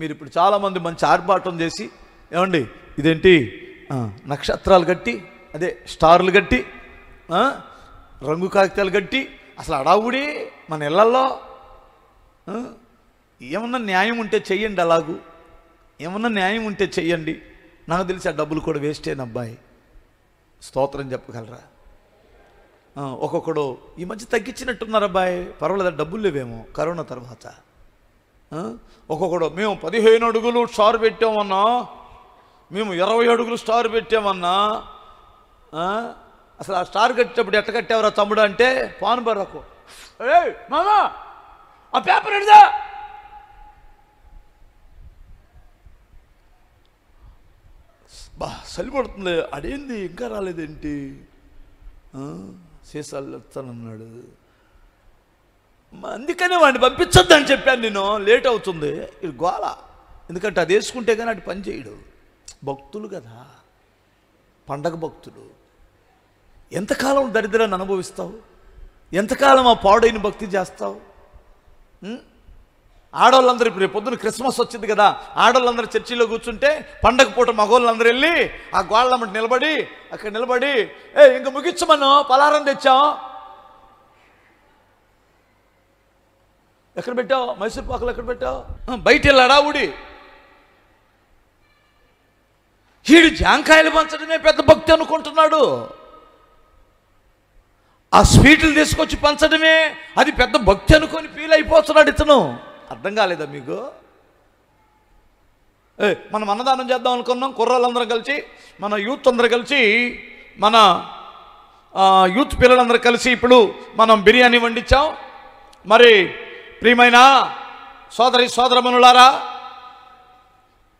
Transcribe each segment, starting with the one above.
మీరు ఇప్పుడు చాలామంది మంచి ఆర్భాటం చేసి ఏమండి ఇదేంటి నక్షత్రాలు కట్టి అదే స్టార్లు కట్టి రంగు కాగితాలు కట్టి అసలు అడావుడి మన ఇళ్ళల్లో ఏమన్నా న్యాయం ఉంటే చెయ్యండి అలాగూ ఏమన్నా న్యాయం ఉంటే చెయ్యండి నాకు తెలిసి ఆ డబ్బులు కూడా వేస్ట్ అయిన అబ్బాయి స్తోత్రం చెప్పగలరా ఒక్కొక్కడు ఈ మధ్య తగ్గించినట్టున్నారు అబ్బాయి పర్వాలేదు డబ్బులు లేవేమో కరోనా తర్వాత ఒక్కొక్కడు మేము పదిహేను అడుగులు స్టార్ పెట్టామన్నా మేము ఇరవై అడుగులు స్టార్ పెట్టామన్నా అసలు ఆ స్టార్ కట్టేటప్పుడు ఎట్ట కట్టేవరా తమ్ముడు అంటే పాన్ బర్రకు మామా ఆ పేపర్ ఎడదా బా సలిపడుతుంది అడేంది ఇంకా రాలేదేంటి సీసాలు ఎత్తానన్నాడు అందుకనే వాడిని పంపించొద్దని చెప్పాను నేను లేట్ అవుతుంది ఇది గోళ ఎందుకంటే అది వేసుకుంటే కానీ అటు పని చేయడు భక్తులు కదా పండగ భక్తులు ఎంతకాలం దరిద్రాన్ని అనుభవిస్తావు ఎంతకాలం ఆ పాడైన భక్తి చేస్తావు ఆడవాళ్ళందరూ ఇప్పుడు పొద్దున క్రిస్మస్ వచ్చింది కదా ఆడవాళ్ళందరూ చర్చిలో కూర్చుంటే పండగ పూట మగవాళ్ళందరూ వెళ్ళి ఆ గోళ్ళ నిలబడి అక్కడ నిలబడి ఏ ఇంక ముగించమను పలారం తెచ్చాం ఎక్కడ పెట్టావు మైసూర్ పాకలు ఎక్కడ పెట్టావు బయట వెళ్ళాడా ఊడి వీడు జాంకాయలు పంచడమే పెద్ద భక్తి అనుకుంటున్నాడు ఆ స్వీట్లు తీసుకొచ్చి పంచడమే అది పెద్ద భక్తి అనుకొని ఫీల్ అయిపోతున్నాడు ఇతను అర్థం కాలేదా మీకు మనం అన్నదానం చేద్దాం అనుకున్నాం కుర్రాళ్ళందరం కలిసి మన యూత్ అందరూ కలిసి మన యూత్ పిల్లలందరూ కలిసి ఇప్పుడు మనం బిర్యానీ వండించాం మరి ప్రియమైన సోదరి సోదరమనులారా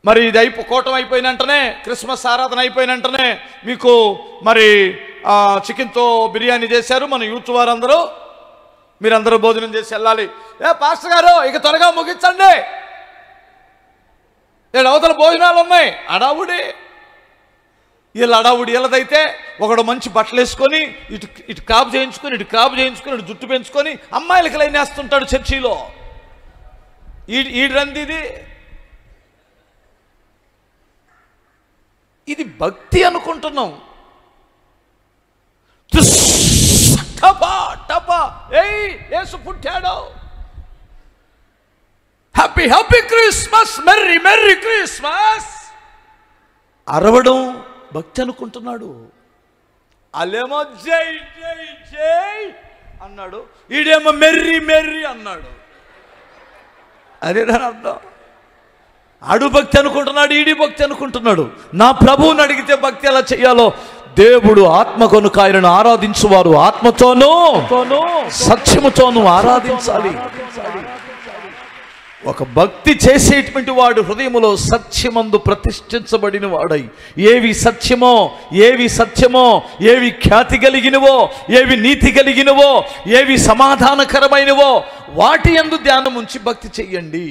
మరి ఇది అయిపో కోటం అయిపోయిన వెంటనే క్రిస్మస్ ఆరాధన అయిపోయిన వెంటనే మీకు మరి చికెన్తో బిర్యానీ చేశారు మన యూత్ వారందరూ మీరందరూ భోజనం చేసి వెళ్ళాలి ఏ పాస్టర్ గారు ఇక త్వరగా ముగించండి నేను అవతల భోజనాలు ఉన్నాయి అడావుడి వీళ్ళ అడావుడు వీళ్ళదైతే ఒకడు మంచి బట్టలు వేసుకొని ఇటు ఇటు కాపు చేయించుకొని ఇటు కాపు చేయించుకొని ఇటు జుట్టు పెంచుకొని అమ్మాయిలకి లైనేస్తుంటాడు చర్చిలో ఈ ఈడ్రంది ఇది ఇది భక్తి అనుకుంటున్నాం టపా టపా ఏయ్ ఏసు పుట్టాడు happy happy Christmas merry merry Christmas అరవడం భక్తి అనుకుంటున్నాడు అలేమో జై జై జై అన్నాడు ఈడేమో మెర్రి మెర్రి అన్నాడు అదే దాని అర్థం అడు భక్తి అనుకుంటున్నాడు ఈడి భక్తి అనుకుంటున్నాడు నా ప్రభువుని అడిగితే భక్తి ఎలా చేయాలో దేవుడు ఆత్మ కొనుక ఆయనను ఆరాధించువారు ఆత్మతోనూ సత్యముతోనూ ఆరాధించాలి ఒక భక్తి చేసేటువంటి వాడు హృదయములో సత్యమందు ప్రతిష్ఠించబడిన వాడై ఏవి సత్యమో ఏవి సత్యమో ఏవి ఖ్యాతి కలిగినవో ఏవి నీతి కలిగినవో ఏవి సమాధానకరమైనవో వాటి ఎందు ధ్యానం ఉంచి భక్తి చెయ్యండి